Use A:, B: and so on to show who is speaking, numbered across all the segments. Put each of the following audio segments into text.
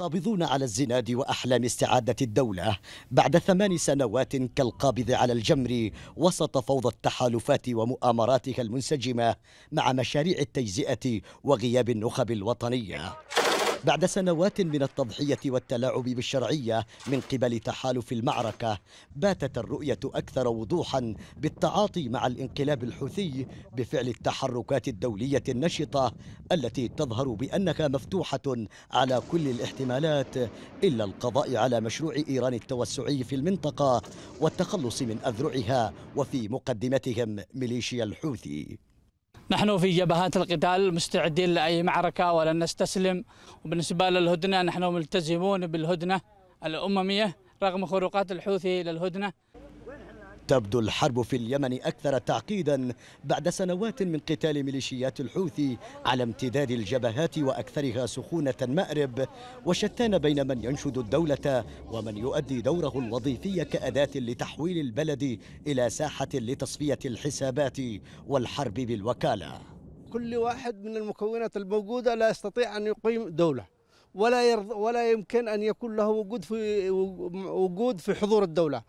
A: القابضون على الزناد وأحلام استعادة الدولة بعد ثمان سنوات كالقابض على الجمر وسط فوضى التحالفات ومؤامراتها المنسجمة مع مشاريع التجزئة وغياب النخب الوطنية بعد سنوات من التضحية والتلاعب بالشرعية من قبل تحالف المعركة باتت الرؤية أكثر وضوحا بالتعاطي مع الانقلاب الحوثي بفعل التحركات الدولية النشطة التي تظهر بأنها مفتوحة على كل الاحتمالات إلا القضاء على مشروع إيران التوسعي في المنطقة والتخلص من أذرعها وفي مقدمتهم ميليشيا الحوثي نحن في
B: جبهات القتال مستعدين لأي معركة ولن نستسلم وبالنسبة للهدنة نحن ملتزمون بالهدنة الأممية رغم خروقات الحوثي للهدنة
A: تبدو الحرب في اليمن أكثر تعقيدا بعد سنوات من قتال ميليشيات الحوثي على امتداد الجبهات وأكثرها سخونة مأرب وشتان بين من ينشد الدولة ومن يؤدي دوره الوظيفي كأداة لتحويل البلد إلى ساحة لتصفية الحسابات والحرب بالوكالة
B: كل واحد من المكونات الموجودة لا يستطيع أن يقيم دولة ولا يرض ولا يمكن أن يكون له وجود في وجود في حضور الدولة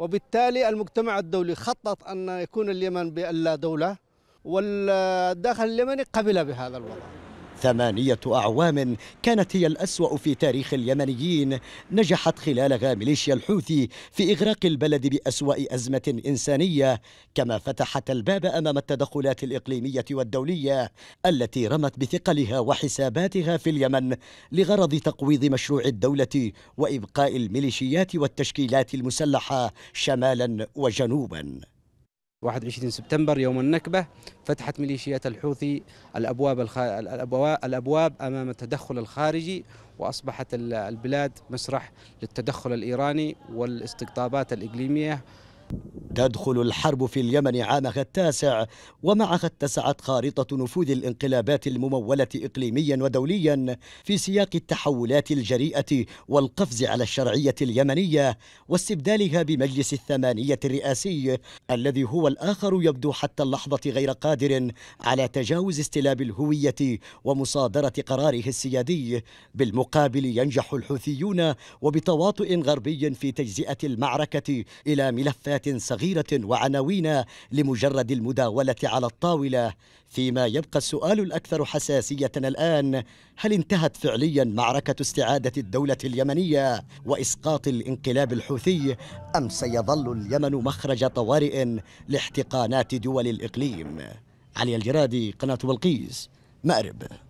B: وبالتالي المجتمع الدولي خطط أن يكون اليمن بألا لا دولة والداخل اليمني قبل بهذا الوضع
A: ثمانية أعوام كانت هي الأسوأ في تاريخ اليمنيين نجحت خلالها ميليشيا الحوثي في إغراق البلد بأسوأ أزمة إنسانية كما فتحت الباب أمام التدخلات الإقليمية والدولية التي رمت بثقلها وحساباتها في اليمن لغرض تقويض مشروع الدولة وإبقاء الميليشيات والتشكيلات المسلحة شمالا وجنوبا 21 سبتمبر يوم النكبة فتحت ميليشيات
B: الحوثي الأبواب, الخ... الأبواب أمام التدخل الخارجي وأصبحت
A: البلاد مسرح للتدخل الإيراني والاستقطابات الإقليمية تدخل الحرب في اليمن عامها التاسع ومعها اتسعت خارطة نفوذ الانقلابات الممولة إقليميا ودوليا في سياق التحولات الجريئة والقفز على الشرعية اليمنية واستبدالها بمجلس الثمانية الرئاسي الذي هو الآخر يبدو حتى اللحظة غير قادر على تجاوز استلاب الهوية ومصادرة قراره السيادي بالمقابل ينجح الحوثيون وبتواطؤ غربي في تجزئة المعركة إلى ملفات صغيرة وعناوين لمجرد المداولة على الطاولة فيما يبقى السؤال الأكثر حساسية الآن هل انتهت فعليا معركة استعادة الدولة اليمنية وإسقاط الانقلاب الحوثي أم سيظل اليمن مخرج طوارئ لاحتقانات دول الإقليم علي الجرادي قناة بلقيس مأرب